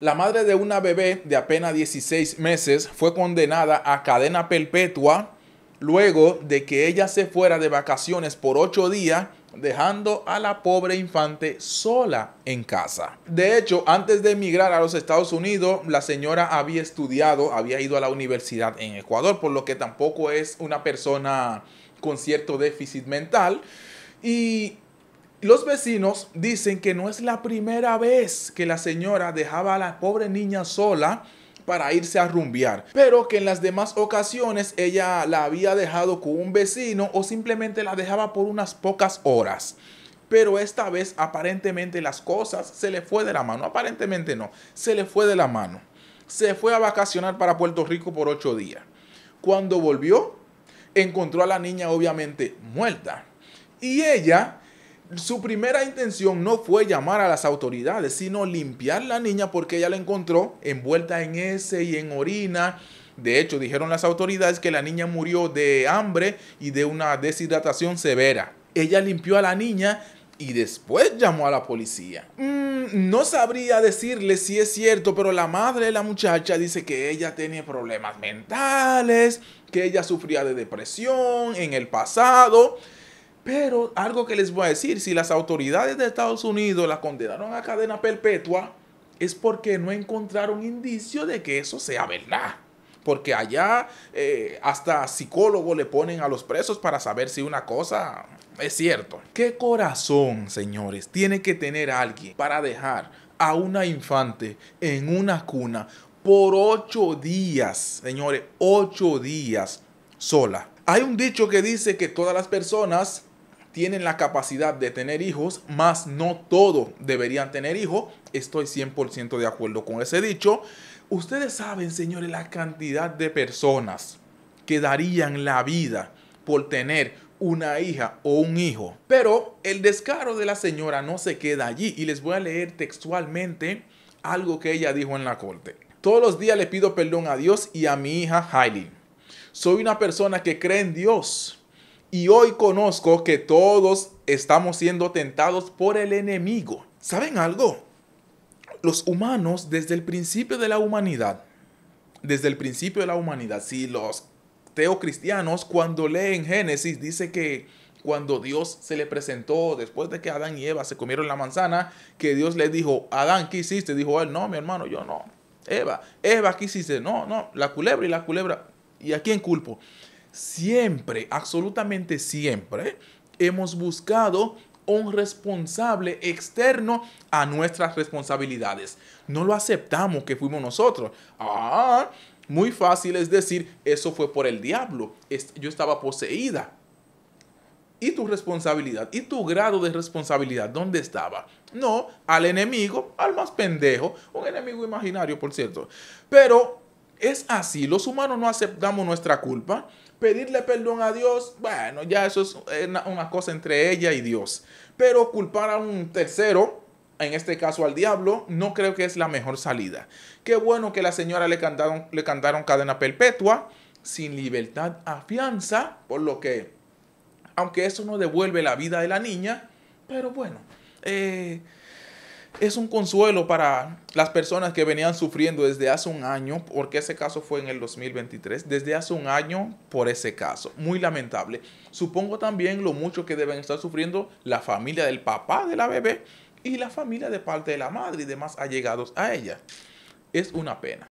La madre de una bebé de apenas 16 meses fue condenada a cadena perpetua luego de que ella se fuera de vacaciones por 8 días dejando a la pobre infante sola en casa. De hecho, antes de emigrar a los Estados Unidos, la señora había estudiado, había ido a la universidad en Ecuador, por lo que tampoco es una persona con cierto déficit mental. Y los vecinos dicen que no es la primera vez que la señora dejaba a la pobre niña sola para irse a rumbear, pero que en las demás ocasiones ella la había dejado con un vecino o simplemente la dejaba por unas pocas horas. Pero esta vez aparentemente las cosas se le fue de la mano, aparentemente no, se le fue de la mano. Se fue a vacacionar para Puerto Rico por ocho días. Cuando volvió, encontró a la niña obviamente muerta. Y ella su primera intención no fue llamar a las autoridades, sino limpiar la niña porque ella la encontró envuelta en ese y en orina. De hecho, dijeron las autoridades que la niña murió de hambre y de una deshidratación severa. Ella limpió a la niña y después llamó a la policía. Mm, no sabría decirle si es cierto, pero la madre de la muchacha dice que ella tenía problemas mentales, que ella sufría de depresión en el pasado. Pero algo que les voy a decir, si las autoridades de Estados Unidos la condenaron a cadena perpetua, es porque no encontraron indicio de que eso sea verdad. Porque allá eh, hasta psicólogos le ponen a los presos para saber si una cosa es cierto. ¿Qué corazón, señores, tiene que tener alguien para dejar a una infante en una cuna por ocho días, señores, ocho días sola? Hay un dicho que dice que todas las personas tienen la capacidad de tener hijos, más no todo deberían tener hijos. Estoy 100% de acuerdo con ese dicho. Ustedes saben, señores, la cantidad de personas que darían la vida por tener una hija o un hijo. Pero el descaro de la señora no se queda allí y les voy a leer textualmente algo que ella dijo en la corte. Todos los días le pido perdón a Dios y a mi hija Hailey. Soy una persona que cree en Dios y hoy conozco que todos estamos siendo tentados por el enemigo. ¿Saben algo? Los humanos, desde el principio de la humanidad, desde el principio de la humanidad, si los teocristianos cuando leen Génesis dice que cuando Dios se le presentó después de que Adán y Eva se comieron la manzana, que Dios le dijo, Adán, ¿qué hiciste? Dijo él, no, mi hermano, yo no. Eva, Eva, ¿qué hiciste? No, no, la culebra y la culebra. ¿Y a quién culpo? Siempre, absolutamente siempre, hemos buscado un responsable externo a nuestras responsabilidades. No lo aceptamos que fuimos nosotros. Ah, muy fácil es decir, eso fue por el diablo. Yo estaba poseída. ¿Y tu responsabilidad? ¿Y tu grado de responsabilidad? ¿Dónde estaba? No, al enemigo, al más pendejo, un enemigo imaginario, por cierto. Pero es así, los humanos no aceptamos nuestra culpa. Pedirle perdón a Dios, bueno, ya eso es una, cosa entre ella y Dios. Pero culpar a un tercero, en este caso al diablo, no creo que es la mejor salida. Qué bueno que la señora le cantaron, le cantaron cadena perpetua, sin libertad afianza, por lo que, aunque eso no devuelve la vida de la niña, pero bueno, eh, es un consuelo para las personas que venían sufriendo desde hace un año, porque ese caso fue en el 2023, desde hace un año por ese caso. Muy lamentable. Supongo también lo mucho que deben estar sufriendo la familia del papá de la bebé y la familia de parte de la madre y demás allegados a ella. Es una pena.